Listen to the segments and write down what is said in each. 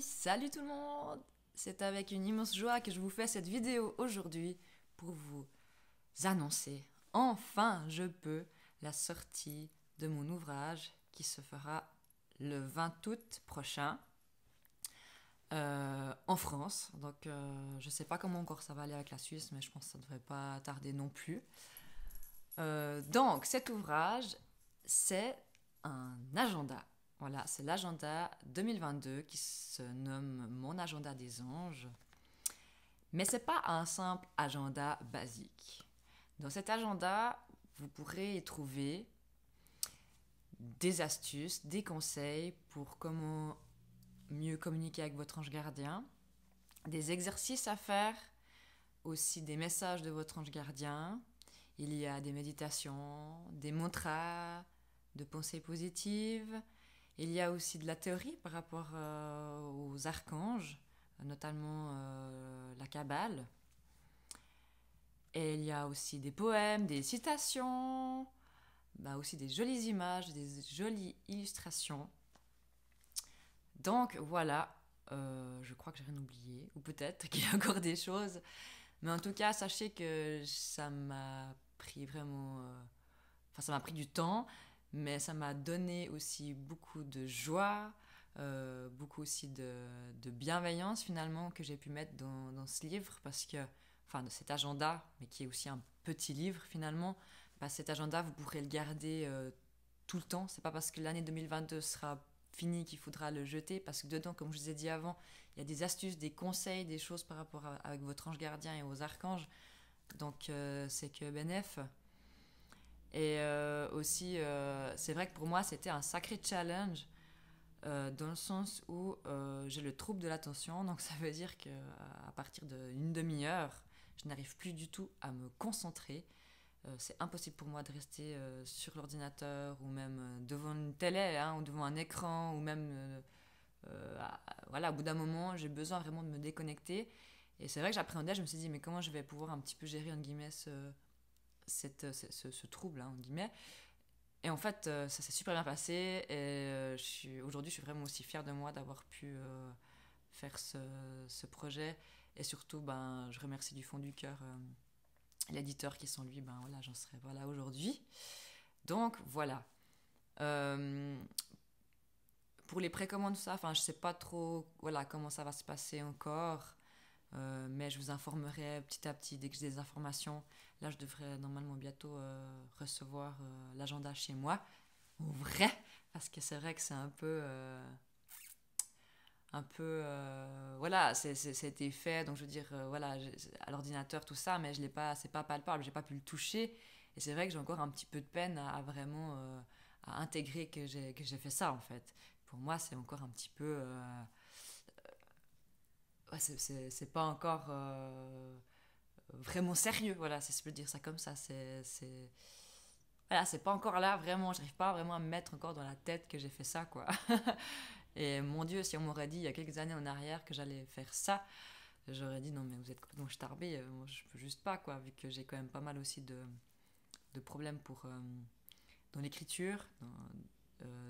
salut tout le monde C'est avec une immense joie que je vous fais cette vidéo aujourd'hui pour vous annoncer enfin je peux la sortie de mon ouvrage qui se fera le 20 août prochain euh, en France. Donc je euh, je sais pas comment encore ça va aller avec la Suisse mais je pense que ça ne devrait pas tarder non plus. Euh, donc cet ouvrage c'est un agenda voilà, c'est l'agenda 2022 qui se nomme mon agenda des anges. Mais ce n'est pas un simple agenda basique. Dans cet agenda, vous pourrez y trouver des astuces, des conseils pour comment mieux communiquer avec votre ange gardien, des exercices à faire, aussi des messages de votre ange gardien. Il y a des méditations, des mantras, de pensées positives, il y a aussi de la théorie par rapport euh, aux archanges, notamment euh, la Kabbale. Et il y a aussi des poèmes, des citations, bah aussi des jolies images, des jolies illustrations. Donc voilà, euh, je crois que j'ai rien oublié, ou peut-être qu'il y a encore des choses. Mais en tout cas, sachez que ça m'a pris vraiment... Enfin, ça m'a pris du temps mais ça m'a donné aussi beaucoup de joie, euh, beaucoup aussi de, bienveillance finalement que j'ai pu mettre dans, ce livre, parce que, enfin, de cet agenda, mais qui est aussi un petit livre finalement, bah, cet agenda, vous pourrez le garder euh, tout le temps. C'est pas parce que l'année 2022 sera finie qu'il faudra le jeter, parce que dedans, comme je vous ai dit avant, il y a des astuces, des conseils, des choses par rapport avec votre ange gardien et aux archanges. Donc, euh, c'est que BNF, et euh, aussi, euh, c'est vrai que pour moi, c'était un sacré challenge euh, dans le sens où j'ai le trouble de l'attention, donc ça veut dire qu'à partir d'une demi-heure, je n'arrive plus du tout à me concentrer. c'est impossible pour moi de rester sur l'ordinateur ou même devant une télé hein, ou devant un écran ou même... voilà, au bout d'un moment, j'ai besoin vraiment de me déconnecter. Et c'est vrai que j'appréhendais, je me suis dit, mais comment je vais pouvoir un petit peu gérer, entre guillemets, cette, euh, ce, ce, trouble, hein, en guillemets. Et en fait, euh, ça s'est super bien passé. Et euh, suis... aujourd'hui, je suis vraiment aussi fière de moi d'avoir pu faire ce, ce, projet. Et surtout, ben, je remercie du fond du cœur l'éditeur qui, sans lui, ben, voilà, j'en serais voilà, aujourd'hui. Donc, voilà. pour les précommandes, ça, enfin, je sais pas trop voilà, comment ça va se passer encore. Euh, mais je vous informerai petit à petit dès que j'ai des informations. Là, je devrais normalement bientôt euh, recevoir euh, l'agenda chez moi, au vrai, parce que c'est vrai que c'est un peu. un peu. voilà, c'était fait, donc je veux dire, voilà, à l'ordinateur, tout ça, mais je l'ai pas, c'est pas palpable, j'ai pas pu le toucher. Et c'est vrai que j'ai encore un petit peu de peine à, vraiment à intégrer que j'ai fait ça, en fait. Pour moi, c'est encore un petit peu ouais, c'est pas encore euh, vraiment sérieux, voilà, si je peux dire ça comme ça. C'est. Voilà, c'est pas encore là, vraiment. J'arrive pas vraiment à me mettre encore dans la tête que j'ai fait ça, quoi. Et mon Dieu, si on m'aurait dit il y a quelques années en arrière que j'allais faire ça, j'aurais dit non, mais vous êtes complètement starbé, euh, moi je peux juste pas, quoi, vu que j'ai quand même pas mal aussi de, de problèmes pour, euh, dans l'écriture,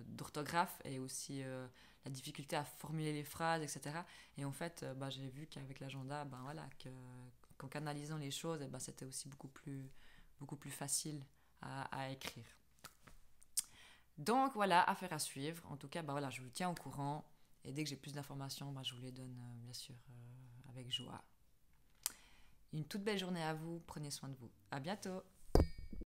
d'orthographe et aussi difficulté à formuler les phrases, etc. Et en fait, euh, bah, j'ai vu qu'avec l'agenda, bah, voilà, qu'en canalisant les choses, eh bah, c'était aussi beaucoup plus, beaucoup plus facile à, écrire. Donc voilà, affaire à suivre. En tout cas, bah, voilà, je vous tiens au courant. Et dès que j'ai plus d'informations, bah, je vous les donne euh, bien sûr euh, avec joie. Une toute belle journée à vous. Prenez soin de vous. À bientôt.